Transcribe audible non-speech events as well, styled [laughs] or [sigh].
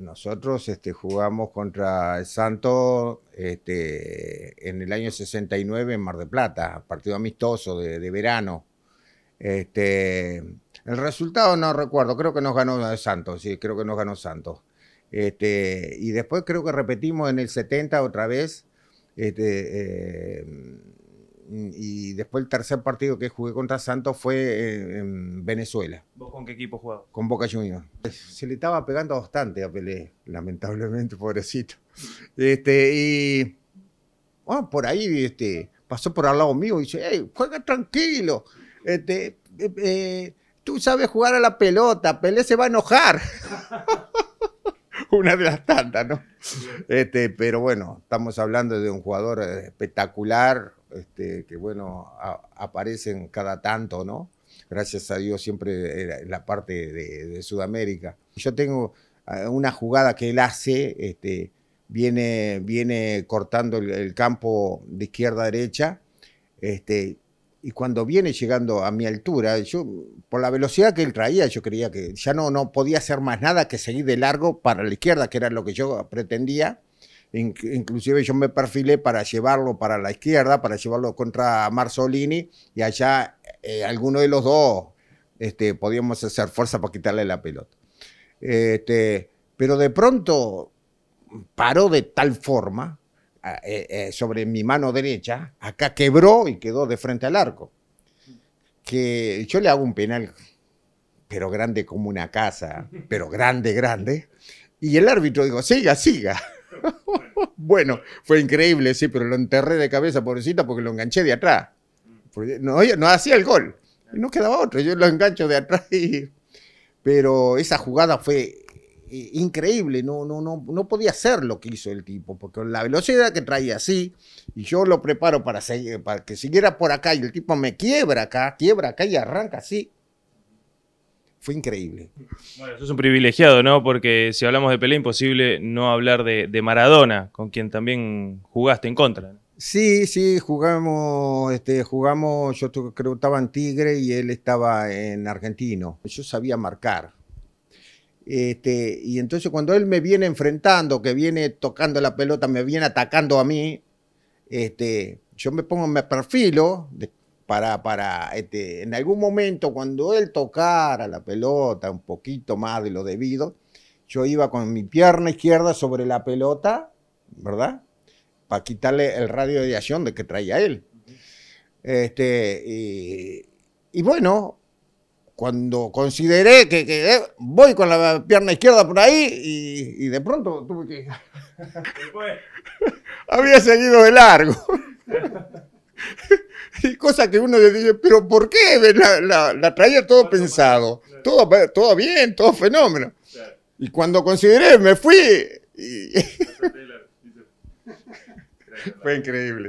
Nosotros este, jugamos contra el Santo este, en el año 69 en Mar de Plata, partido amistoso de, verano. Este, el resultado no recuerdo, creo que nos ganó Santos, sí, creo que nos ganó Santos. Este, y después creo que repetimos en el 70 otra vez. Este, eh, Mm, y después el tercer partido que jugué contra Santos fue eh, en Venezuela. ¿Vos con qué equipo jugabas? Con Boca Juniors. Se le estaba pegando bastante a Pelé, lamentablemente, [laughs] pobrecito. Este, y bueno, ah, por ahí este, pasó por al lado mío y dice, ¡ey, juega tranquilo. Este, eh, eh, tú sabes jugar a la pelota, Pelé se va a enojar. [laughs] una de las tantas, ¿no? Este, pero bueno, estamos hablando de un jugador espectacular, este, que bueno, aparecen cada tanto, ¿no? Gracias a Dios siempre en la, parte de, Sudamérica. Yo tengo ah, una jugada que él hace, este, viene, viene cortando el, el campo de izquierda a derecha, este, y cuando viene llegando a mi altura, yo por la velocidad que él traía, yo creía que ya no, no podía hacer más nada que seguir de largo para la izquierda, que era lo que yo pretendía inclusive yo me perfilé para llevarlo para la izquierda, para llevarlo contra Marzolini y allá eh, alguno de los dos este, podíamos hacer fuerza para quitarle la pelota. Este, pero de pronto paró de tal forma eh, eh, sobre mi mano derecha, acá quebró y quedó de frente al arco, que yo le hago un penal, pero grande como una casa, pero grande, grande, y el árbitro digo, siga, siga. [laughs] Bueno, fue increíble, sí, pero lo enterré de cabeza, pobrecita, porque lo enganché de atrás. No, no hacía el gol. no quedaba otro. Yo lo engancho de atrás Pero esa jugada fue eh, increíble, no, no, no, no podía hacer lo que hizo el tipo, porque la velocidad que traía así, y yo lo preparo para, para que siguiera por acá, y el tipo me quiebra acá, quiebra acá y arranca así, fue increíble. Bueno, eso es un privilegiado, ¿no? Porque si hablamos de pelea, imposible no hablar de, Maradona, con quien también jugaste en contra. Sí, sí, jugamos, este, jugamos, yo creo que estaba en Tigre y él estaba en Argentino. Yo sabía marcar. Este, y entonces cuando él me viene enfrentando, que viene tocando la pelota, me viene atacando a mí, este, yo me pongo, me perfilo, de, para, para este, en algún momento cuando él tocara la pelota un poquito más de lo debido, yo iba con mi pierna izquierda sobre la pelota, ¿verdad? Para quitarle el radio de acción de que traía él. Este, y, bueno, cuando consideré que, que eh, voy con la pierna izquierda por ahí y, y de pronto tuve que... [laughs] [laughs] Había seguido de largo. [laughs] [laughs] y cosas que uno le dice, pero ¿por qué? La, traía todo pensado, Todo, todo bien, todo fenómeno. Y cuando consideré, me fui. [laughs] Fue increíble.